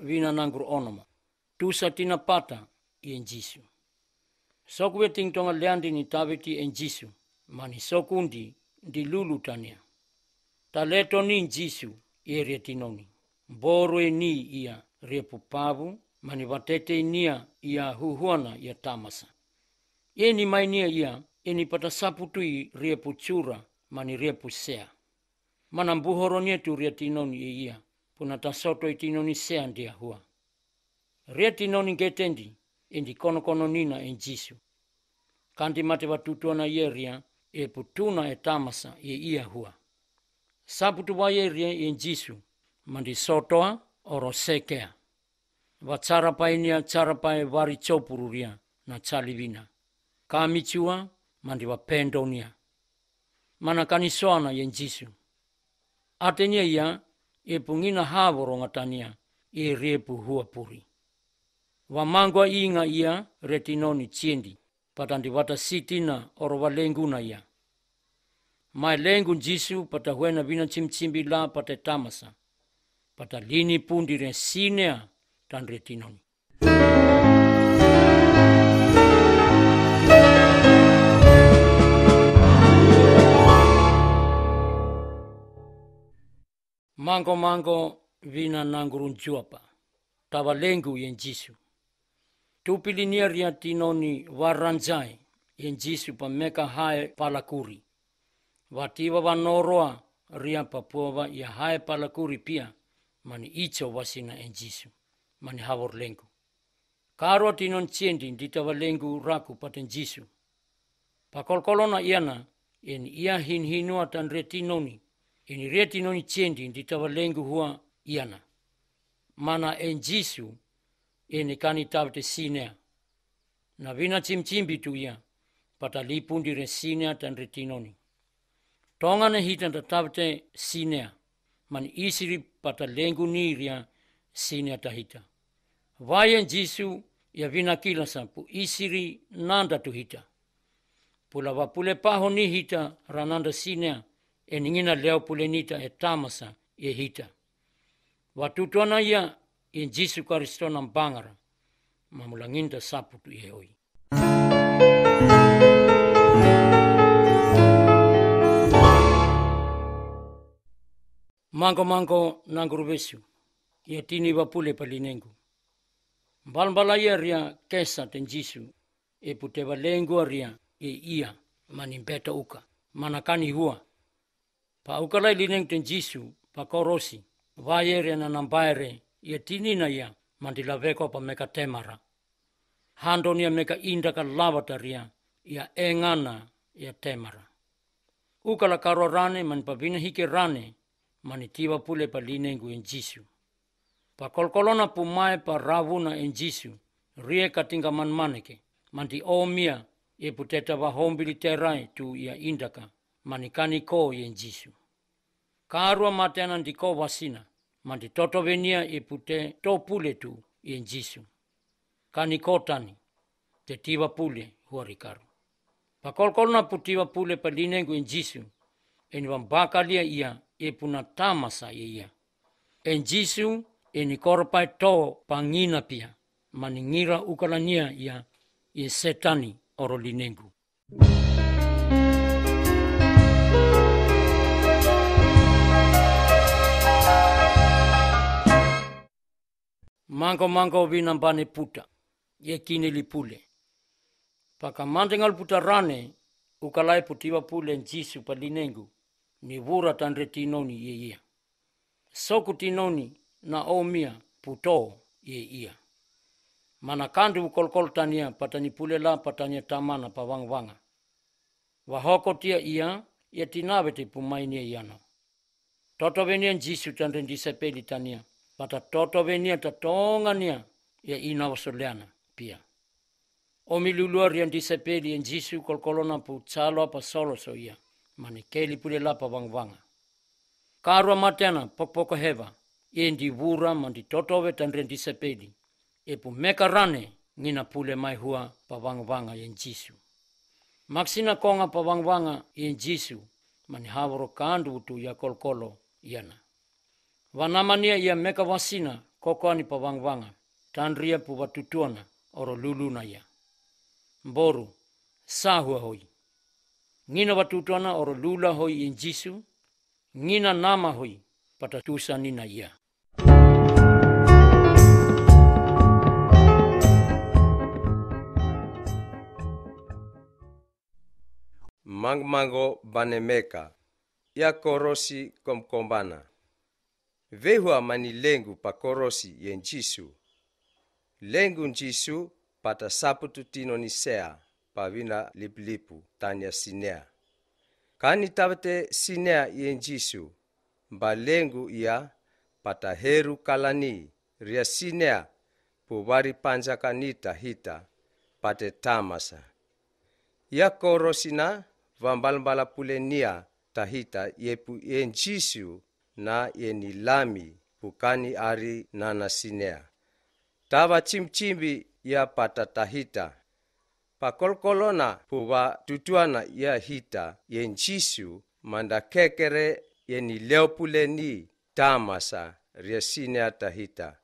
vina nangur onoma tusa tinapata i en Jisu. Soku e tonga leandi ni taviti en Jisu, mani ndi di lulu tania. leto ni Jisu i e retinoni. Boru e ni ia pavu mani watete nia ia huhuana ia tamasa. E ni mainia ia, e ni patasapu tui repu chura, mani repu sea. Manambuhoro nietu retinoni e ia, puna tasoto i tino ni sea ndia hua. E e e ria tino ni getendi, indi kono kono nina en jisu. Kanti mate na yeria, e putuna e tamasa ye ia hua. wa yeria en jisu, mandi sotoa oro sekea. Wa charapai nia charapai wari chopururia na chalivina. Kamichua mandi wapendonia. Mana kanisoana yen jisu. Atenia ia, hrtiva e magu a e inga ia re tinoni tsiedi patadivatasitina oro valeguna ia mae lequ jisu pata huena vina tsibitsibi la pate tamasa pata linipudi re sinea tandrea tinoni mango mango vina nangurun juapa tavalengu yen jisu tupilinia ria tinoni varanjai yen jisu pa meka hae palakuri vativa vanoroa ria papuava ia hae palakuri pia mani icho wasina en jisu mani havorlengu karo tinon chiendi di tavalengu raku paten jisu pakolkolona iana en ia hinhinua tan tinoni ini reti noni tsendi di lengu hua iana mana en jisu ini e kani te sinea na vina tsimtsimbi tu ia pata di re sinea tan reti noni tongana hitan ta te sinea man isiri pata ni niria sinea tahita e jisu ia vina kilasa pu isiri nanda tu hita pula wapule paho ni hita ra sinea e ningina leo pulenita e tamasa e hita. vatutuana ia e Jisu karisito na mbangara mamulanginda saputu e oi. Mango mango nangurubesu ia tini wapule palinengu. Mbalmbala ia ria kesa te Jisu e putewa lengu ria e ia manimbeta uka manakani hua Pa ukalai lineng ten jisu pa korosi. Vaiere na nambaere ia tinina ia mandila veko pa meka temara. Handonia meka indaka lavataria ia engana ia temara. Ukala karo rane man pavina hike rane manitiwa tivapule pa linegu e jisu. Pa kolkolona pumae pa ravuna e jisu rie katinga manmaneke mandi omia ia puteta vahombili terai tu ia indaka ko yen jisu karua matena diko wasina mandi totovenia ipute to pule tu yen jisu ko tani te tiva pule huarikaru pakolkolna pu putiva pule palinengu yen jisu eni wambakalia ia epuna tamasa ia en jisu eni korpai to pangina pia ngira ukalania ia ye setani orolinengu mango mango vina bane puta ye kine li pule paka mandengal puta rane ukalai putiwa pule njisu palinengu ni vura tandre tinoni ye ia soku tinoni na omia puto ye ia mana kandu ukolkol tania patani pule la patania tamana pawangwanga wahoko tia ia ia tinave te pumainia iana toto venia njisu tandre ndisapeli tania Patatoto venia tatonga nia ia ja ina wasoleana pia. O mi lulua rian disepeli en jisu kolkolona pu tsalo pa solo so ia. Mani keli pule lapa wang wanga. Karua matena pokpoko heva. Ie ndi vura mandi totove tan rian disepeli. E pu meka rane ngina pule mai hua pa wang wanga en jisu. Maksina konga pa wang wanga en jisu. Mani havaro kandu utu ya kolkolo iana. vanamania ia meka vasina kokoani pa vangavanga tandria pu vatutuana oro luluna ia boru sahua hoi ngina vatutuana oro lula hoi in jisu ngina nama hoi nina ia mangmango banemeka ia korosi komkombana vehua mani lengu pa korosi ye njisu lengu njisu pata saputu tino ni sea pa vina lipulipu tania sinea kani tavate sinea ye njisu mba lengu ia pata heru kalani ria sinea pu vari panjakanita hita pate tamasa ia korosina vambalambala pulenia tahita yepu ye njisu na yeni lami pukani ari nanasinea tava chimchimbi ya patatahita pakolkolona puva tutuana ya hita yenchisu manda kekere yeni leopuleni tamasa riesinea tahita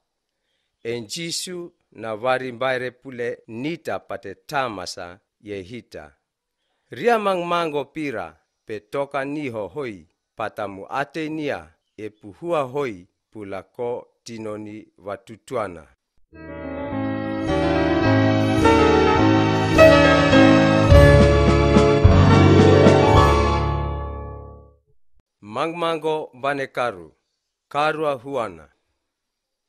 enchisu na vari mbaire pule nita pate tamasa yehita ria mangmango pira petoka niho hoi patamu atenia e puhua hoi pula ko tinoni watutuana. Mangmango bane karu, karua huana.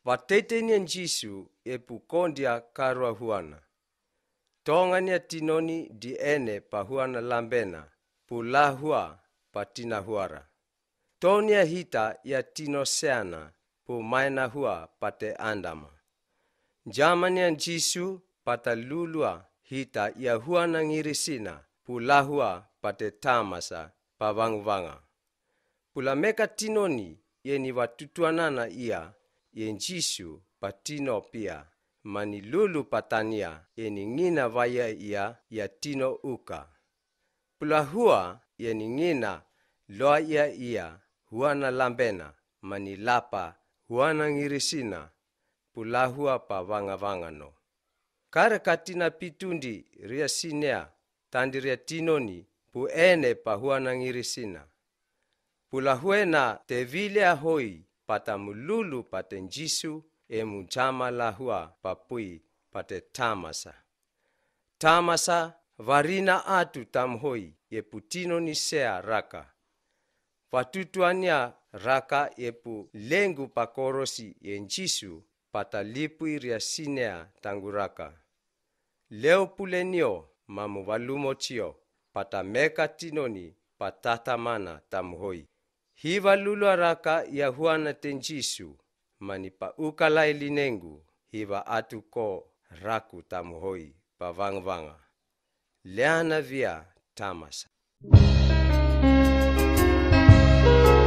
vateitenia njisu e pukondia karua huana. Tongania tinoni diene pahuana lambena, pulahua patina huara tonia hita ya tinoseana pu maina hua pate andama. Jamania jisu pata lulua hita ya hua na ngirisina pu lahua pate tamasa pa Pula meka tinoni yeni watutuanana ia ye jisu patino pia mani lulu patania yeni ngina vaya ia ya tino uka. Pula hua yeni ngina loa ia ia huana lambena mani lapa huana ngirisina pa vangavangano kare katina pitundi ria sinea tandi ria tinoni pu ene pa huana ngirisina pulahuena te vile ahoi pate patenjisu e mujama lahua papui pate tamasa tamasa varina atu tamhoi ye ni sea raka vatutuania raka epu lengu pakorosi raka patalipu pulenio tanguraka valumo chio patameka tinoni patatamana tamhoi hivalulua raka yahuana tenjisu mani paukala elinengu hiva atuko raku tamhoi pavangvanga leana via tamasa you